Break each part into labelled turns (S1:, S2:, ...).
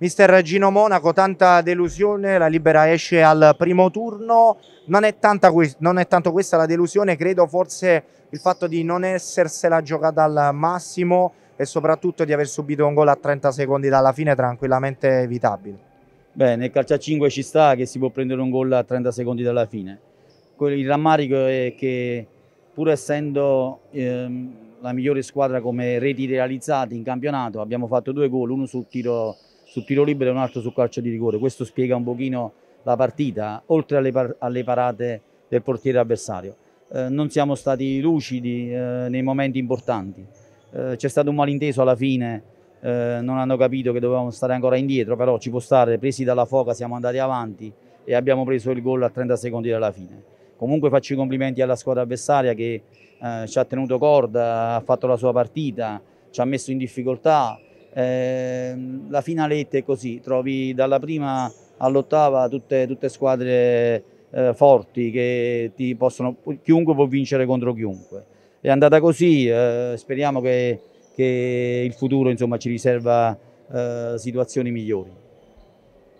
S1: Mister Gino Monaco, tanta delusione, la Libera esce al primo turno, non è, non è, tanto questa la delusione, credo forse il fatto di non essersela giocata al massimo e soprattutto di aver subito un gol a 30 secondi dalla fine tranquillamente evitabile.
S2: Beh, nel calcio a 5 ci sta che si può prendere un gol a 30 secondi dalla fine. Il rammarico è che pur essendo... Ehm, la migliore squadra come reti realizzate in campionato, abbiamo fatto due gol, uno sul tiro su tiro libero e un altro su calcio di rigore. Questo spiega un pochino la partita, oltre alle, par alle parate del portiere avversario. Eh, non siamo stati lucidi eh, nei momenti importanti. Eh, C'è stato un malinteso alla fine, eh, non hanno capito che dovevamo stare ancora indietro, però ci può stare, presi dalla foca siamo andati avanti e abbiamo preso il gol a 30 secondi dalla fine. Comunque faccio i complimenti alla squadra avversaria che eh, ci ha tenuto corda, ha fatto la sua partita, ci ha messo in difficoltà, Ehm, la finaletta è così, trovi dalla prima all'ottava tutte, tutte squadre eh, forti che ti possono, chiunque può vincere contro chiunque. È andata così, eh, speriamo che, che, il futuro insomma, ci riserva eh, situazioni migliori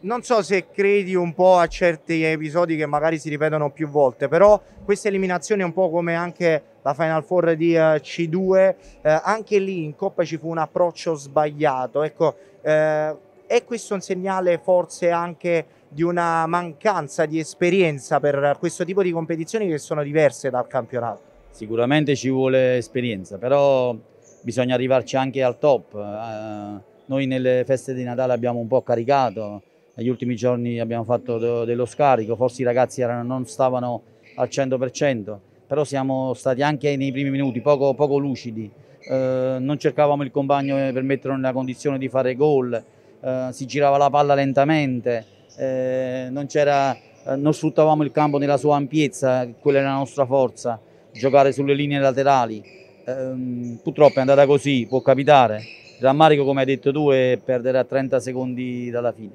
S1: non so se credi un po' a certi episodi che magari si ripetono più volte, però questa eliminazione è un po' come anche la Final Four di eh, C2, eh, anche lì in Coppa ci fu un approccio sbagliato, ecco, eh, è questo un segnale forse anche di una mancanza di esperienza per questo tipo di competizioni che sono diverse dal campionato?
S2: Sicuramente ci vuole esperienza, però bisogna arrivarci anche al top. Eh, noi nelle feste di Natale abbiamo un po' caricato, negli ultimi giorni abbiamo fatto dello scarico, forse i ragazzi erano, non stavano al 100%, però siamo stati anche nei primi minuti poco, poco lucidi, eh, non cercavamo il compagno per metterlo nella condizione di fare gol, eh, si girava la palla lentamente, eh, non, eh, non sfruttavamo il campo nella sua ampiezza, quella era la nostra forza, giocare sulle linee laterali. Ehm, purtroppo è andata così, può capitare. Il rammarico, come hai detto tu, è perdere a 30 secondi
S1: dalla fine.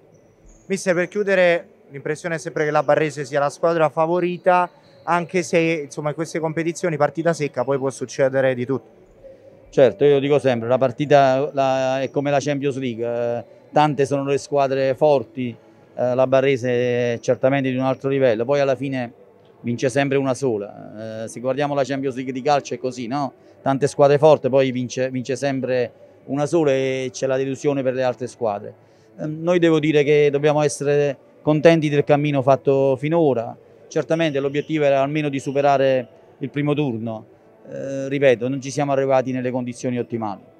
S1: Mister, per chiudere, l'impressione è sempre che la Barrese sia la squadra favorita, anche se insomma, in queste competizioni partita secca poi può succedere di tutto.
S2: Certo, io lo dico sempre, la partita la, è come la Champions League, eh, tante sono le squadre forti, eh, la Barrese è certamente di un altro livello, poi alla fine vince sempre una sola. Eh, se guardiamo la Champions League di calcio è così, no? Tante squadre forti, poi vince, vince sempre una sola e c'è la delusione per le altre squadre. Ehm, noi devo dire che dobbiamo essere contenti del cammino fatto finora, certamente l'obiettivo era almeno di superare il primo turno, eh, ripeto non ci siamo arrivati nelle condizioni ottimali.